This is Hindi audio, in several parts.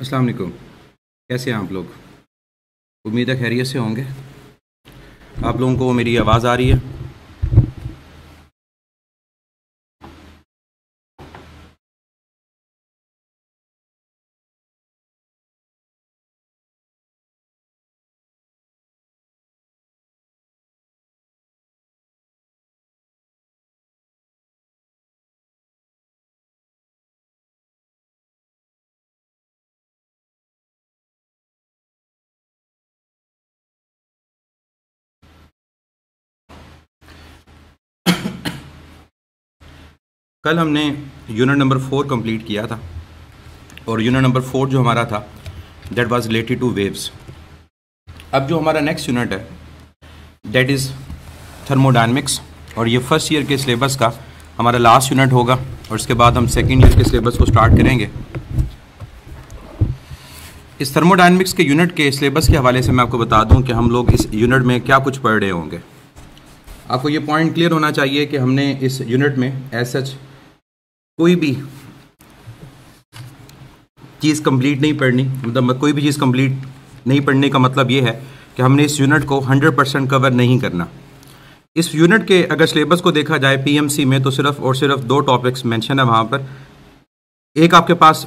अस्सलाम वालेकुम कैसे हैं आप लोग उम्मीद है खैरियत से होंगे आप लोगों को मेरी आवाज़ आ रही है कल हमने यूनिट नंबर फोर कंप्लीट किया था और यूनिट नंबर फोर जो हमारा था that was related to waves अब जो हमारा नेक्स्ट यूनिट है दैट इज़ थर्मोडाइनमिक्स और ये फर्स्ट ईयर के सिलेबस का हमारा लास्ट यूनिट होगा और इसके बाद हम सेकेंड ईयर के सिलेबस को स्टार्ट करेंगे इस थर्मोडाइनमिक्स के यूनिट के सिलेबस के हवाले से मैं आपको बता दूं कि हम लोग इस यूनिट में क्या कुछ पढ़ रहे होंगे आपको ये पॉइंट क्लियर होना चाहिए कि हमने इस यूनिट में एस सच कोई भी चीज़ कंप्लीट नहीं पढ़नी मतलब कोई भी चीज़ कंप्लीट नहीं पढ़ने का मतलब ये है कि हमने इस यूनिट को 100 परसेंट कवर नहीं करना इस यूनिट के अगर सिलेबस को देखा जाए पीएमसी में तो सिर्फ और सिर्फ दो टॉपिक्स मेंशन है वहाँ पर एक आपके पास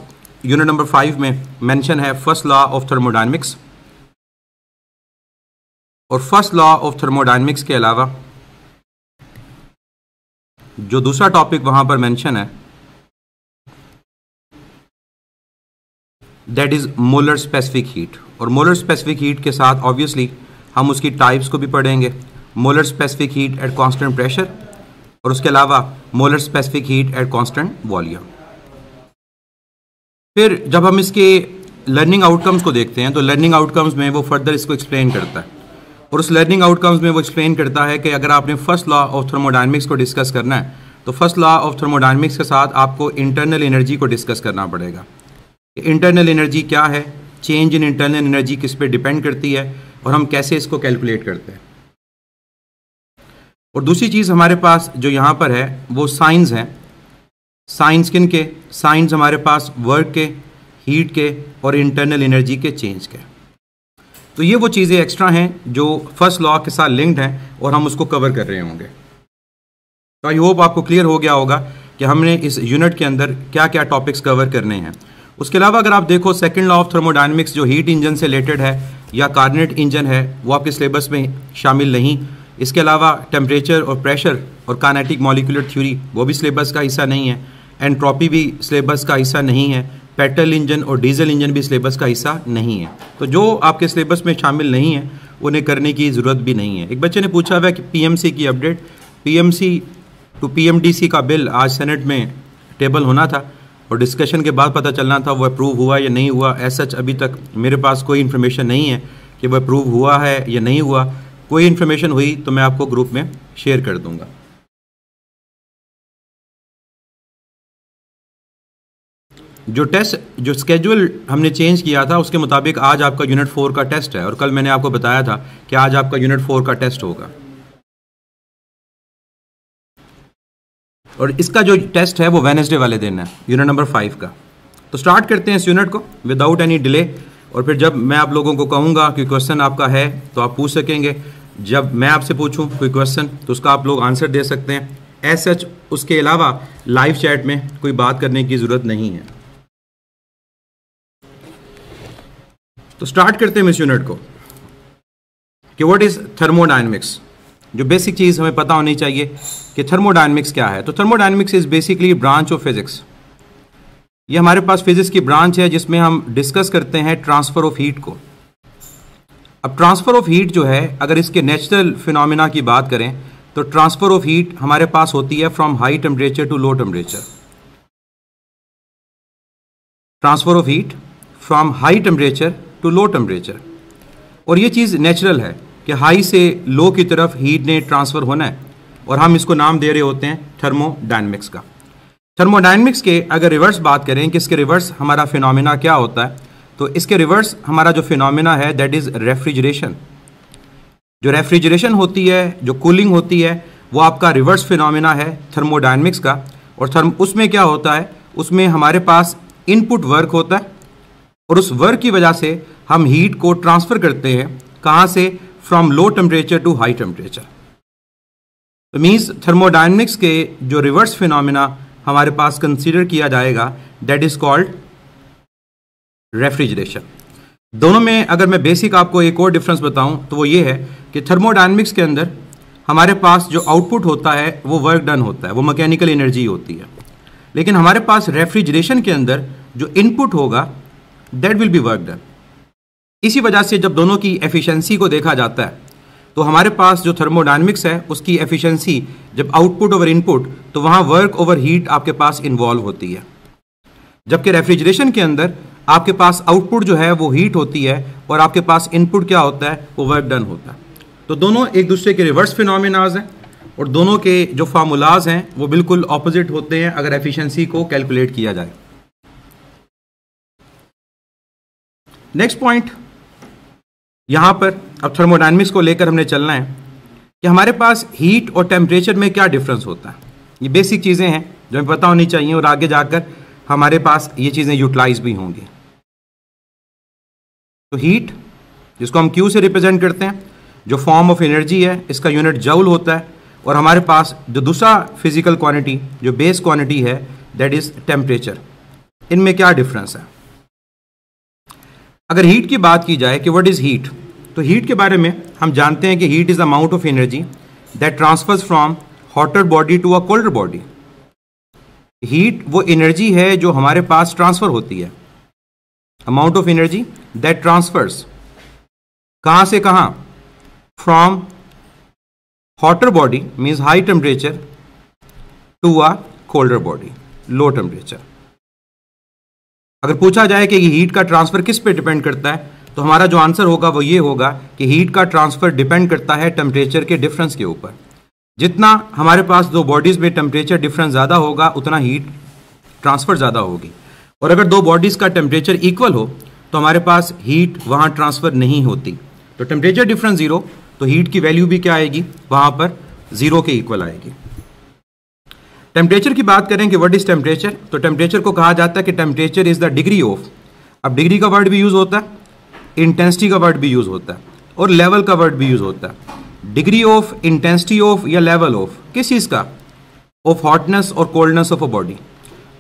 यूनिट नंबर फाइव में मेंशन है फर्स्ट लॉ ऑफ थर्मोडाइनमिक्स और फर्स्ट लॉ ऑफ थर्मोडाइनमिक्स के अलावा जो दूसरा टॉपिक वहाँ पर मेंशन है that is molar specific heat और मोलर स्पेसिफिक हीट के साथ ऑब्वियसली हम उसकी टाइप्स को भी पढ़ेंगे molar specific heat at constant pressure और उसके अलावा molar specific heat at constant volume फिर जब हम इसके लर्निंग आउटकम्स को देखते हैं तो लर्निंग आउटकम्स में वो फर्दर इसको एक्सप्लेन करता है और उस लर्निंग आउटकम्स में वो एक्सप्लेन करता है कि अगर आपने फर्स्ट लॉ ऑफ थर्मोडाइनमिक्स को डिस्कस करना है तो फर्स्ट लॉ ऑफ थर्मोडाइनमिक्स के साथ आपको इंटरनल एनर्जी को डिस्कस करना पड़ेगा इंटरनल एनर्जी क्या है चेंज इन इंटरनल एनर्जी किस पे डिपेंड करती है और हम कैसे इसको कैलकुलेट करते हैं और दूसरी चीज़ हमारे पास जो यहां पर है वो साइंस हैं साइंस किन के साइंस हमारे पास वर्क के हीट के और इंटरनल एनर्जी के चेंज के तो ये वो चीज़ें एक्स्ट्रा हैं जो फर्स्ट लॉ के साथ लिंक्ड हैं और हम उसको कवर कर रहे होंगे तो आई होप आपको क्लियर हो गया होगा कि हमने इस यूनिट के अंदर क्या क्या टॉपिक्स कवर करने हैं उसके अलावा अगर आप देखो सेकेंड लॉ ऑफ थर्मोडाइनमिक्स जो हीट इंजन से रिलेटेड है या कार्नेट इंजन है वो आपके सिलेबस में शामिल नहीं इसके अलावा टेम्परेचर और प्रेशर और कानेटिक मॉलिकुलर थ्योरी वो भी सिलेबस का हिस्सा नहीं है एंट्रॉपी भी सिलेबस का हिस्सा नहीं है पेट्रोल इंजन और डीजल इंजन भी सिलेबस का हिस्सा नहीं है तो जो आपके सिलेबस में शामिल नहीं है उन्हें करने की ज़रूरत भी नहीं है एक बच्चे ने पूछा हुआ कि पीएमसी की अपडेट पीएमसी टू पीएमडीसी का बिल आज सेनेट में टेबल होना था और डिस्कशन के बाद पता चलना था वो अप्रूव हुआ या नहीं हुआ एस सच अभी तक मेरे पास कोई इन्फॉर्मेशन नहीं है कि वो अप्रूव हुआ है या नहीं हुआ कोई इन्फॉर्मेशन हुई तो मैं आपको ग्रुप में शेयर कर दूंगा जो टेस्ट जो स्केजुअल हमने चेंज किया था उसके मुताबिक आज आपका यूनिट फोर का टेस्ट है और कल मैंने आपको बताया था कि आज आपका यूनिट फोर का टेस्ट होगा और इसका जो टेस्ट है वो वेनेसडे वाले दिन है यूनिट नंबर फाइव का तो स्टार्ट करते हैं इस यूनिट को विदाउट एनी डिले और फिर जब मैं आप लोगों को कहूँगा कि क्वेश्चन आपका है तो आप पूछ सकेंगे जब मैं आपसे पूछूँ कोई क्वेश्चन तो उसका आप लोग आंसर दे सकते हैं एज सच उसके अलावा लाइव चैट में कोई बात करने की ज़रूरत नहीं है तो स्टार्ट करते हैं इस यूनिट को कि व्हाट इज़ थर्मोडाइनमिक्स जो बेसिक चीज़ हमें पता होनी चाहिए कि थर्मोडाइनमिक्स क्या है तो thermodynamics is basically branch of physics ये हमारे पास फिज़िक्स की ब्रांच है जिसमें हम डिस्कस करते हैं ट्रांसफ़र ऑफ हीट को अब ट्रांसफ़र ऑफ हीट जो है अगर इसके नेचुरल फिनोमिना की बात करें तो ट्रांसफ़र ऑफ हीट हमारे पास होती है from high temperature to low temperature transfer of heat from high temperature to low temperature और ये चीज़ नेचुरल है कि हाई से लो की तरफ हीट ने ट्रांसफ़र होना है और हम इसको नाम दे रहे होते हैं थर्मोडाइनमिक्स का थर्मोडाइनमिक्स के अगर रिवर्स बात करें कि इसके रिवर्स हमारा फिनोमिना क्या होता है तो इसके रिवर्स हमारा जो फिनोमिना है दैट इज़ रेफ्रिजरेशन जो रेफ्रिजरेशन होती है जो कूलिंग होती है वो आपका रिवर्स फिनोमिना है थर्मोडाइनमिक्स का और थर्म उसमें क्या होता है उसमें हमारे पास इनपुट वर्क होता है और उस वर्क की वजह से हम हीट को ट्रांसफ़र करते हैं कहाँ से from low temperature to high temperature तो मीन्स थर्मोडाइनमिक्स के जो रिवर्स फिनोमिना हमारे पास कंसिडर किया जाएगा दैट इज कॉल्ड रेफ्रिजरेशन दोनों में अगर मैं बेसिक आपको एक और डिफरेंस बताऊं तो वो ये है कि थर्मोडाइनमिक्स के अंदर हमारे पास जो आउटपुट होता है वो वर्क डन होता है वो मैकेनिकल एनर्जी होती है लेकिन हमारे पास रेफ्रिजरेशन के अंदर जो इनपुट होगा that will be work done इसी वजह से जब दोनों की एफिशिएंसी को देखा जाता है तो हमारे पास जो थर्मोडाइनमिक्स है उसकी एफिशिएंसी जब आउटपुट ओवर इनपुट तो वहाँ वर्क ओवर हीट आपके पास इन्वॉल्व होती है जबकि रेफ्रिजरेशन के अंदर आपके पास आउटपुट जो है वो हीट होती है और आपके पास इनपुट क्या होता है वो वर्क डन होता है तो दोनों एक दूसरे के रिवर्स फिनोमिनाज हैं और दोनों के जो फार्मूलाज हैं वो बिल्कुल ऑपोजिट होते हैं अगर एफिशिएंसी को कैलकुलेट किया जाए नेक्स्ट पॉइंट यहाँ पर अब थर्मोडाइनमिक्स को लेकर हमने चलना है कि हमारे पास हीट और टेम्परेचर में क्या डिफरेंस होता है ये बेसिक चीज़ें हैं जो हमें पता होनी चाहिए और आगे जाकर हमारे पास ये चीज़ें यूटिलाइज भी होंगी तो हीट जिसको हम क्यू से रिप्रेजेंट करते हैं जो फॉर्म ऑफ एनर्जी है इसका यूनिट जउल होता है और हमारे पास जो दूसरा फिजिकल क्वांटिटी जो बेस क्वांटिटी है दैट इज़ टेम्परेचर इनमें क्या डिफरेंस है अगर हीट की बात की जाए कि व्हाट इज़ हीट तो हीट के बारे में हम जानते हैं कि heat is amount of energy that transfers from hotter body to a colder body heat वो एनर्जी है जो हमारे पास ट्रांसफ़र होती है amount of energy that transfers कहाँ से कहाँ from hotter body means high temperature to a colder body low temperature अगर पूछा जाए कि हीट का ट्रांसफ़र किस पे डिपेंड करता है तो हमारा जो आंसर होगा वो ये होगा कि हीट का ट्रांसफ़र डिपेंड करता है टेम्परेचर के डिफरेंस के ऊपर जितना हमारे पास दो बॉडीज़ में टेम्परेचर डिफरेंस ज़्यादा होगा उतना हीट ट्रांसफ़र ज़्यादा होगी और अगर दो बॉडीज़ का टेम्परेचर इक्वल हो तो हमारे पास हीट वहाँ ट्रांसफ़र नहीं होती तो टेम्परेचर डिफरेंस ज़ीरो तो हीट की वैल्यू भी क्या आएगी वहाँ पर ज़ीरो के इक्वल आएगी टेम्परेचर की बात करें कि वट इज़ टेम्परेचर तो टेम्परेचर को कहा जाता है कि temperature is the degree of अब डिग्री का वर्ड भी यूज़ होता है इंटेंसिटी का वर्ड भी यूज़ होता है और लेवल का वर्ड भी यूज़ होता है डिग्री ऑफ इंटेंसिटी ऑफ या लेवल ऑफ किस चीज़ का ऑफ हॉटनेस और कोल्डनेस ऑफ अ बॉडी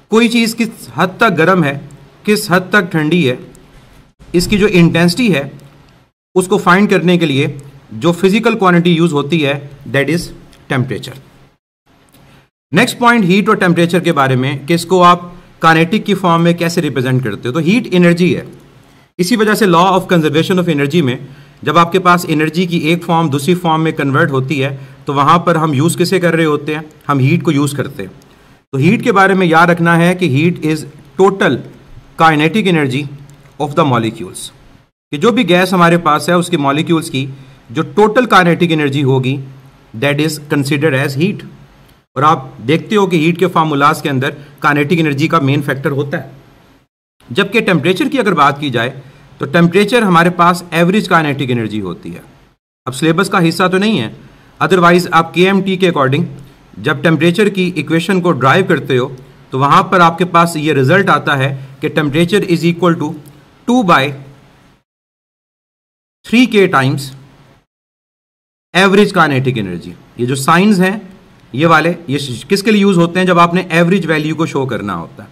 कोई चीज़ किस हद तक गर्म है किस हद तक ठंडी है इसकी जो इंटेंसिटी है उसको फाइंड करने के लिए जो फिज़िकल क्वांटिटी यूज़ होती है that is temperature next point heat और टेम्परेचर के बारे में कि इसको आप कानेटिक की फॉर्म में कैसे रिप्रेजेंट करते हो तो हीट एनर्जी है इसी वजह से law of conservation of energy में जब आपके पास एनर्जी की एक फॉर्म दूसरी फॉर्म में कन्वर्ट होती है तो वहाँ पर हम यूज़ किसे कर रहे होते हैं हम हीट को यूज़ करते हैं तो हीट के बारे में याद रखना है कि heat is total kinetic energy of the molecules कि जो भी गैस हमारे पास है उसके मॉलिक्यूल्स की जो टोटल काइनेटिक एनर्जी होगी that is considered as heat और आप देखते हो कि हीट के फार्मूलाज के अंदर कानेटिक एनर्जी का मेन फैक्टर होता है जबकि टेम्परेचर की अगर बात की जाए तो टेम्परेचर हमारे पास एवरेज कानेटिक एनर्जी होती है अब सिलेबस का हिस्सा तो नहीं है अदरवाइज आप के के अकॉर्डिंग जब टेम्परेचर की इक्वेशन को ड्राइव करते हो तो वहाँ पर आपके पास ये रिजल्ट आता है कि temperature is equal to two by three के टाइम्स एवरेज कानेटिक एनर्जी ये जो साइंस हैं ये वाले ये किसके लिए यूज़ होते हैं जब आपने एवरेज वैल्यू को शो करना होता है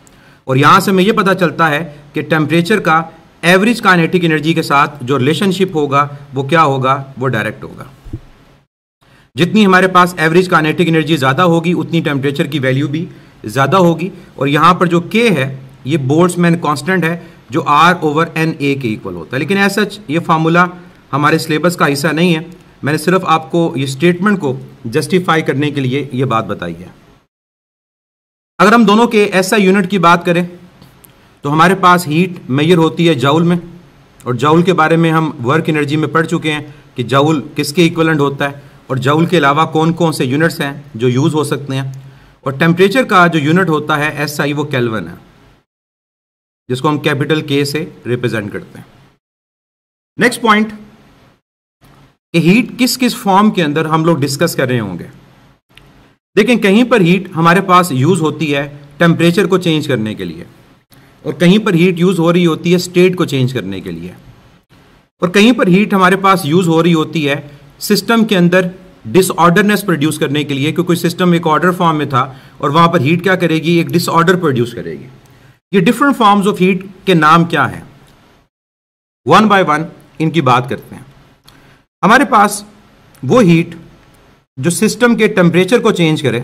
और यहां से हमें यह पता चलता है कि टेम्परेचर का एवरेज काइनेटिक एनर्जी के साथ जो रिलेशनशिप होगा वो क्या होगा वो डायरेक्ट होगा जितनी हमारे पास एवरेज काइनेटिक एनर्जी ज़्यादा होगी उतनी टेम्परेचर की वैल्यू भी ज़्यादा होगी और यहाँ पर जो के है ये बोल्ट्समैन कांस्टेंट है जो आर ओवर एन ए के इक्वल होता है लेकिन ऐसा ये फार्मूला हमारे सिलेबस का हिस्सा नहीं है मैंने सिर्फ आपको ये स्टेटमेंट को जस्टिफाई करने के लिए ये बात बताई है अगर हम दोनों के ऐसा यूनिट की बात करें तो हमारे पास हीट मेयर होती है जाउल में और जाउल के बारे में हम वर्क एनर्जी में पढ़ चुके हैं कि जाउल किसके इक्वलेंट होता है और जाउल के अलावा कौन कौन से यूनिट्स हैं जो यूज़ हो सकते हैं और टेम्परेचर का जो यूनिट होता है एस आई वो कैलवन है जिसको हम कैपिटल के से रिप्रेजेंट करते हैं नेक्स्ट पॉइंट कि हीट किस किस फॉर्म के अंदर हम लोग डिस्कस कर रहे होंगे देखें कहीं पर हीट हमारे पास यूज़ होती है टेम्परेचर को चेंज करने के लिए और कहीं पर हीट यूज़ हो रही होती है स्टेट को चेंज करने के लिए और कहीं पर हीट हमारे पास यूज़ हो रही होती है सिस्टम के अंदर डिसऑर्डरनेस प्रोड्यूस करने के लिए क्योंकि सिस्टम एक ऑर्डर फॉर्म में था और वहां पर हीट क्या करेगी एक डिसऑर्डर प्रोड्यूस करेगी ये डिफरेंट फॉर्म्स ऑफ हीट के नाम क्या है वन बाय वन इनकी बात करते हैं हमारे पास वो हीट जो सिस्टम के टेम्परेचर को चेंज करे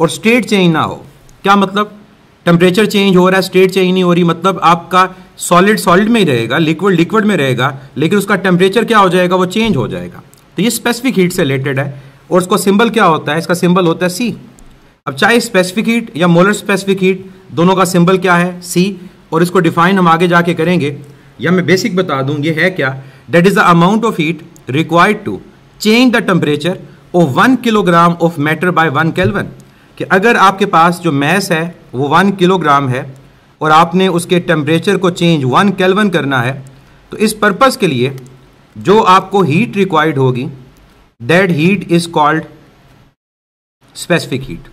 और स्टेट चेंज ना हो क्या मतलब टेम्परेचर चेंज हो रहा है स्टेट चेंज नहीं हो रही मतलब आपका सॉलिड सॉलिड में ही रहेगा लिक्विड लिक्विड में रहेगा लेकिन उसका टेम्परेचर क्या हो जाएगा वो चेंज हो जाएगा तो ये स्पेसिफिक हीट से रिलेटेड है और उसका सिंबल क्या होता है इसका सिंबल होता है सी अब चाहे स्पेसिफिक हीट या मोलर स्पेसिफिक हीट दोनों का सिंबल क्या है सी और इसको डिफाइन हम आगे जाके करेंगे या मैं बेसिक बता दूँ ये है क्या that is the amount of heat required to change the temperature of one kilogram of matter by one kelvin कि अगर आपके पास जो मैस है वो वन किलोग्राम है और आपने उसके टेम्परेचर को चेंज वन केल्वन करना है तो इस पर्पज़ के लिए जो आपको हीट रिक्वायर्ड होगी that heat is called specific heat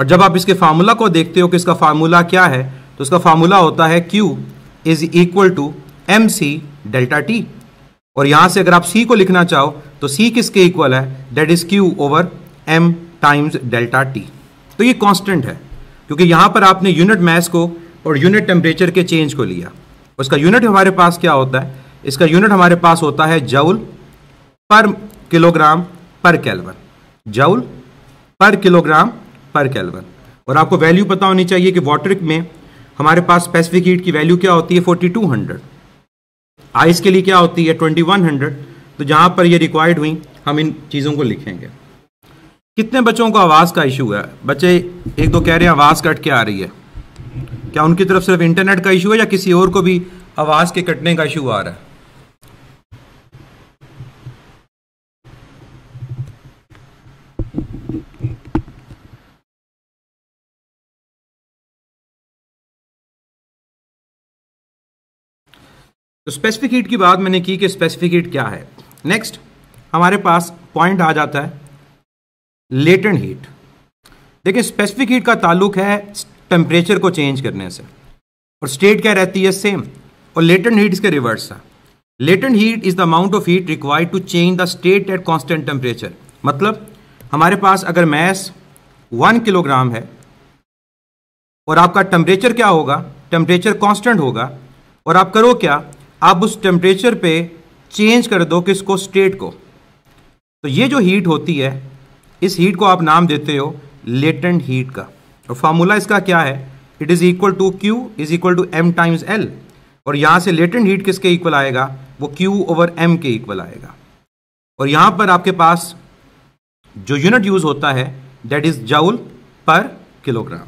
और जब आप इसके फार्मूला को देखते हो कि इसका फार्मूला क्या है तो इसका फार्मूला होता है Q is equal to m c delta T और यहां से अगर आप सी को लिखना चाहो तो सी किसके इक्वल है that is Q over m times delta T तो ये कांस्टेंट है क्योंकि यहां पर आपने यूनिट मैस को और यूनिट टेम्परेचर के चेंज को लिया उसका यूनिट हमारे पास क्या होता है इसका यूनिट हमारे पास होता है जउल पर किलोग्राम पर कैलवन जउल पर किलोग्राम पर कैलवन और आपको वैल्यू पता होनी चाहिए कि वाटर में हमारे पास स्पेसिफिक हीट की वैल्यू क्या होती है फोर्टी टू हंड्रेड आइस के लिए क्या होती है 2100 तो जहां पर ये रिक्वायर्ड हुई हम इन चीज़ों को लिखेंगे कितने बच्चों को आवाज़ का इशू है बच्चे एक दो कह रहे हैं आवाज़ कट के आ रही है क्या उनकी तरफ सिर्फ इंटरनेट का इशू है या किसी और को भी आवाज़ के कटने का इशू आ रहा है तो स्पेसिफिक हीट की बात मैंने की कि स्पेसिफिक हीट क्या है नेक्स्ट हमारे पास पॉइंट आ जाता है लेटेंट हीट देखिए स्पेसिफिक हीट का ताल्लुक है टेम्परेचर को चेंज करने से और स्टेट क्या रहती है सेम और लेटेंट हीट इसके रिवर्स है latent heat is the amount of heat required to change the state at constant temperature मतलब हमारे पास अगर मैस वन किलोग्राम है और आपका टेम्परेचर क्या होगा टेम्परेचर कॉन्स्टेंट होगा और आप करो क्या आप उस टेम्परेचर पे चेंज कर दो किसको स्टेट को तो ये जो हीट होती है इस हीट को आप नाम देते हो लेटेंट हीट का और फार्मूला इसका क्या है it is equal to Q is equal to m times L और यहां से लेटेंट हीट किसके इक्वल आएगा वो क्यू ओवर एम के इक्वल आएगा और यहां पर आपके पास जो यूनिट यूज़ होता है that is joule per kilogram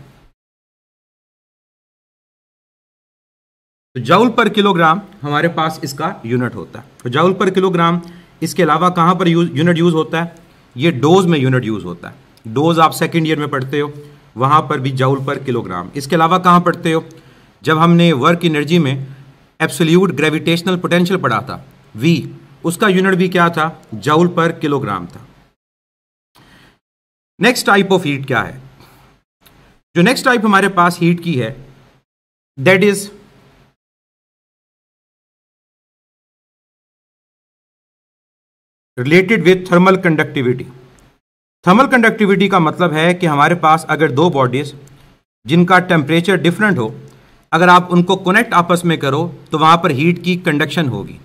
तो जाउल पर किलोग्राम हमारे पास इसका यूनिट होता है तो जाउल पर किलोग्राम इसके अलावा कहाँ पर यूज यूनिट यूज़ होता है ये डोज में यूनिट यूज़ होता है डोज आप सेकेंड ईयर में पढ़ते हो वहाँ पर भी जाउल पर किलोग्राम इसके अलावा कहाँ पढ़ते हो जब हमने वर्क एनर्जी में एब्सोल्यूट ग्रेविटेशनल पोटेंशियल पढ़ा था वी उसका यूनिट भी क्या था जाउल पर किलोग्राम था नेक्स्ट टाइप ऑफ हीट क्या है जो नेक्स्ट टाइप हमारे पास हीट की है that is related with thermal conductivity thermal conductivity का मतलब है कि हमारे पास अगर दो बॉडीज़ जिनका टेम्परेचर डिफरेंट हो अगर आप उनको कनेक्ट आपस में करो तो वहाँ पर हीट की कंडक्शन होगी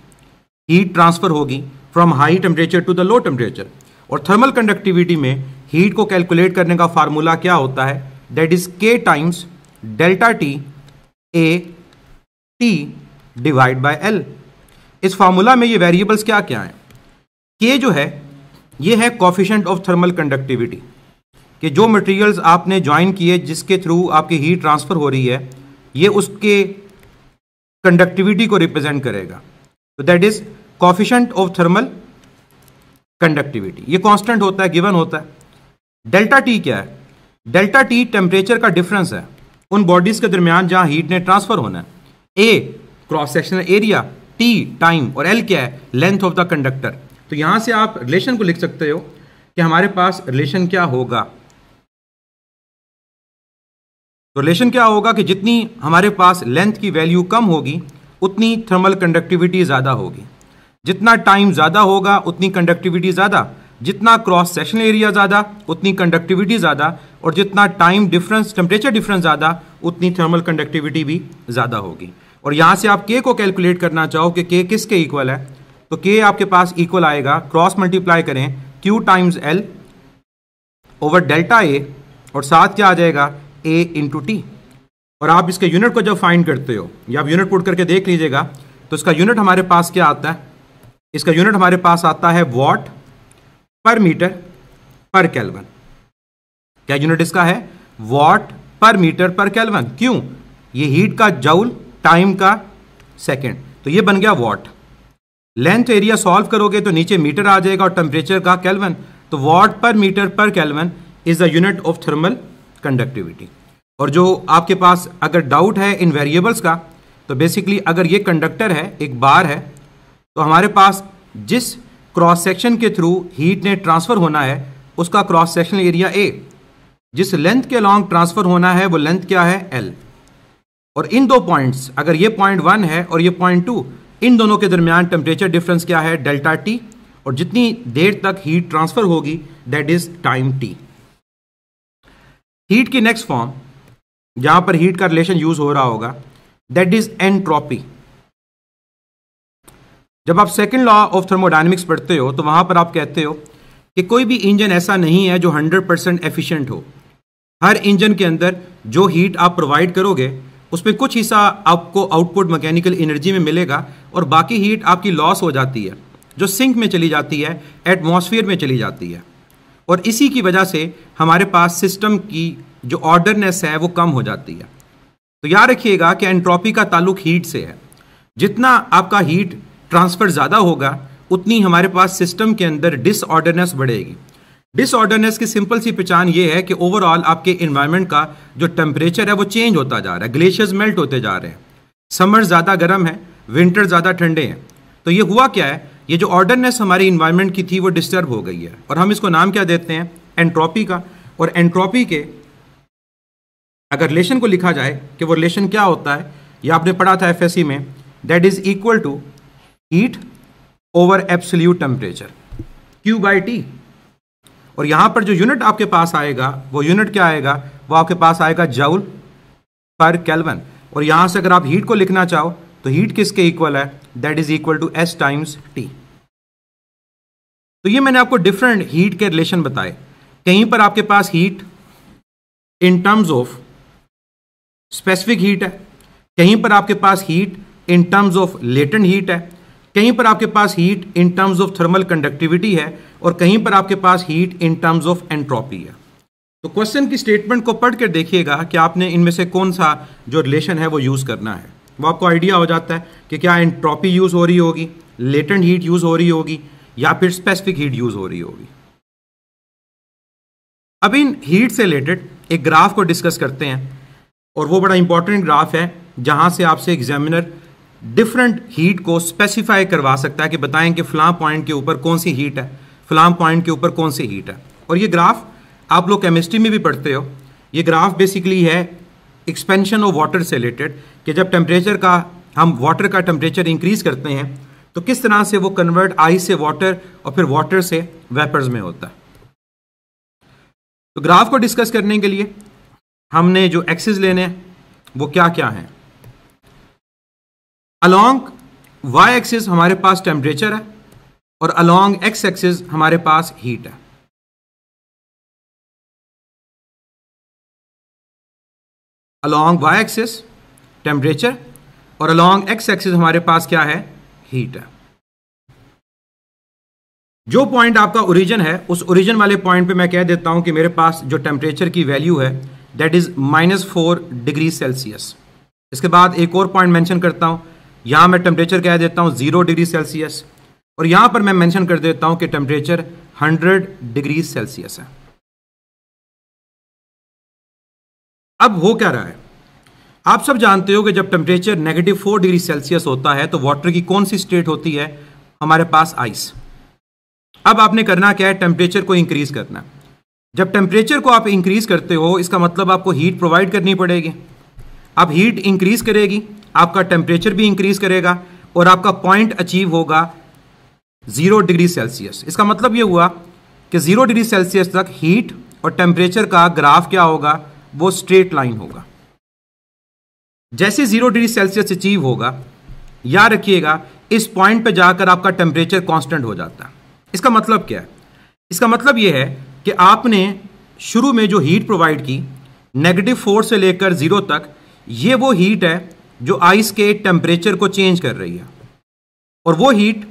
हीट ट्रांसफ़र होगी from high temperature to the low temperature और थर्मल कंडक्टिविटी में हीट को कैलकुलेट करने का फार्मूला क्या होता है that is K times delta T A T divide by L इस फार्मूला में ये वेरिएबल्स क्या क्या हैं के जो है ये है कॉफिशेंट ऑफ थर्मल कंडक्टिविटी कि जो मटेरियल्स आपने ज्वाइन किए जिसके थ्रू आपकी हीट ट्रांसफ़र हो रही है ये उसके कंडक्टिविटी को रिप्रेजेंट करेगा तो that is coefficient of thermal conductivity ये कांस्टेंट होता है गिवन होता है डेल्टा टी क्या है डेल्टा टी टेम्परेचर का डिफरेंस है उन बॉडीज़ के दरमियान जहाँ हीट ने ट्रांसफ़र होना है A cross sectional area T time और एल क्या है लेंथ ऑफ द कंडक्टर तो यहाँ से आप रिलेशन को लिख सकते हो कि हमारे पास रिलेशन क्या होगा तो रिलेशन क्या होगा कि जितनी हमारे पास लेंथ की वैल्यू कम होगी उतनी थर्मल कंडक्टिविटी ज़्यादा होगी जितना टाइम ज़्यादा होगा उतनी कंडक्टिविटी ज़्यादा जितना क्रॉस सेक्शन एरिया ज़्यादा उतनी कंडक्टिविटी ज़्यादा और जितना टाइम डिफरेंस टेम्परेचर डिफरेंस ज़्यादा उतनी थर्मल कंडक्टिविटी भी ज़्यादा होगी और यहाँ से आप के को कैलकुलेट करना चाहो कि के किसके इक्वल है तो के आपके पास इक्वल आएगा क्रॉस मल्टीप्लाई करें Q times L over delta A और साथ क्या आ जाएगा ए इंटू टी और आप इसके यूनिट को जब फाइंड करते हो या आप यूनिट पुट करके देख लीजिएगा तो इसका यूनिट हमारे पास क्या आता है इसका यूनिट हमारे पास आता है वॉट पर मीटर पर कैलवन क्या यूनिट इसका है वॉट पर मीटर पर कैलवन क्यों ये हीट का जाउल टाइम का सेकेंड तो ये बन गया वॉट लेंथ एरिया सॉल्व करोगे तो नीचे मीटर आ जाएगा और टेम्परेचर का कैलवन तो what per meter per kelvin is the unit of thermal conductivity और जो आपके पास अगर डाउट है इन वेरिएबल्स का तो बेसिकली अगर ये कंडक्टर है एक बार है तो हमारे पास जिस क्रॉस सेक्शन के थ्रू हीट ने ट्रांसफ़र होना है उसका क्रॉस सेक्शन एरिया ए जिस लेंथ के लॉन्ग ट्रांसफ़र होना है वो लेंथ क्या है एल और इन दो पॉइंट्स अगर ये पॉइंट वन है और ये पॉइंट टू इन दोनों के दरमियान टेम्परेचर डिफरेंस क्या है डेल्टा टी और जितनी देर तक हीट ट्रांसफर होगी that is time T heat की नेक्स्ट फॉर्म जहां पर हीट का रिलेशन यूज हो रहा होगा दैट इज एंट्रोपी जब आप सेकेंड लॉ ऑफ थर्मोडाइनमिक्स पढ़ते हो तो वहां पर आप कहते हो कि कोई भी इंजन ऐसा नहीं है जो 100 परसेंट एफिशिएंट हो हर इंजन के अंदर जो हीट आप प्रोवाइड करोगे उसमें कुछ हिस्सा आपको आउटपुट मैकेनिकल एनर्जी में मिलेगा और बाकी हीट आपकी लॉस हो जाती है जो सिंक में चली जाती है एटमॉस्फेयर में चली जाती है और इसी की वजह से हमारे पास सिस्टम की जो ऑर्डरनेस है वो कम हो जाती है तो याद रखिएगा कि एंट्रोपी का ताल्लुक हीट से है जितना आपका हीट ट्रांसफ़र ज़्यादा होगा उतनी हमारे पास सिस्टम के अंदर डिसऑर्डरनेस बढ़ेगी डिसऑर्डरनेस की सिंपल सी पहचान ये है कि ओवरऑल आपके इन्वायरमेंट का जो टेम्परेचर है वो चेंज होता जा रहा है ग्लेशियर्स मेल्ट होते जा रहे हैं समर ज़्यादा गर्म है विंटर ज़्यादा ठंडे हैं तो ये हुआ क्या है ये जो ऑर्डरनेस हमारी इन्वायरमेंट की थी वो डिस्टर्ब हो गई है और हम इसको नाम क्या देते हैं एंट्रोपी का और एंट्रोपी के अगर रिलेशन को लिखा जाए कि वो रिलेशन क्या होता है ये आपने पढ़ा था एफ में that is equal to heat over absolute temperature Q by T और यहां पर जो यूनिट आपके पास आएगा वो यूनिट क्या आएगा वो आपके पास आएगा जाउल पर कैलवन और यहां से अगर आप हीट को लिखना चाहो तो हीट किसके इक्वल है that is equal to S times T तो ये मैंने आपको डिफरेंट हीट के रिलेशन बताए कहीं पर आपके पास heat in terms of specific heat है कहीं पर आपके पास heat in terms of latent heat है कहीं पर आपके पास heat in terms of thermal conductivity है और कहीं पर आपके पास heat in terms of entropy है तो क्वेश्चन की स्टेटमेंट को पढ़ कर देखिएगा कि आपने इनमें से कौन सा जो रिलेशन है वो यूज़ करना है वो आपको आइडिया हो जाता है कि क्या एंट्रोपी यूज़ हो रही होगी लेटेंट हीट यूज़ हो रही होगी या फिर स्पेसिफिक हीट यूज़ हो रही होगी अब इन हीट से रिलेटेड एक ग्राफ को डिस्कस करते हैं और वो बड़ा इंपॉर्टेंट ग्राफ है जहां से आपसे एग्जामिनर डिफरेंट हीट को स्पेसिफाई करवा सकता है कि बताएं कि फ्लां पॉइंट के ऊपर कौन सी हीट है फ्लाम पॉइंट के ऊपर कौन सी हीट है और ये ग्राफ आप लोग केमिस्ट्री में भी पढ़ते हो ये ग्राफ बेसिकली है एक्सपेंशन ऑफ वाटर से रिलेटेड कि जब टेम्परेचर का हम वाटर का टेम्परेचर इंक्रीज करते हैं तो किस तरह से वो कन्वर्ट आइस से वाटर और फिर वाटर से वेपर्स में होता है तो ग्राफ को डिस्कस करने के लिए हमने जो एक्सेस लेने वो क्या क्या हैं अलोंग वाई एक्सेस हमारे पास टेम्परेचर है और अलोंग एक्स एक्सिस हमारे पास हीट है अलोंग वाई एक्सिस टेम्परेचर और अलोंग एक्स एक्सिस हमारे पास क्या है हीट है जो पॉइंट आपका ओरिजिन है उस ओरिजिन वाले पॉइंट पे मैं कह देता हूं कि मेरे पास जो टेम्परेचर की वैल्यू है that is minus four degree Celsius इसके बाद एक और पॉइंट मेंशन करता हूं यहां मैं टेम्परेचर कह देता हूं जीरो डिग्री सेल्सियस और यहां पर मैं मेंशन कर देता हूं कि टेम्परेचर 100 डिग्री सेल्सियस है अब हो क्या रहा है आप सब जानते हो कि जब temperature negative four degree Celsius होता है तो वाटर की कौन सी स्टेट होती है हमारे पास आइस अब आपने करना क्या है टेम्परेचर को इंक्रीज करना जब टेम्परेचर को आप इंक्रीज करते हो इसका मतलब आपको हीट प्रोवाइड करनी पड़ेगी आप हीट इंक्रीज करेगी आपका टेम्परेचर भी इंक्रीज करेगा और आपका पॉइंट अचीव होगा ज़ीरो डिग्री सेल्सियस इसका मतलब ये हुआ कि ज़ीरो डिग्री सेल्सियस तक हीट और टेम्परेचर का ग्राफ क्या होगा वो स्ट्रेट लाइन होगा जैसे ज़ीरो डिग्री सेल्सियस अचीव होगा याद रखिएगा इस पॉइंट पे जाकर आपका टेम्परेचर कांस्टेंट हो जाता है इसका मतलब क्या है इसका मतलब ये है कि आपने शुरू में जो हीट प्रोवाइड की नेगेटिव फोर से लेकर ज़ीरो तक ये वो हीट है जो आइस के टेम्परेचर को चेंज कर रही है और वो हीट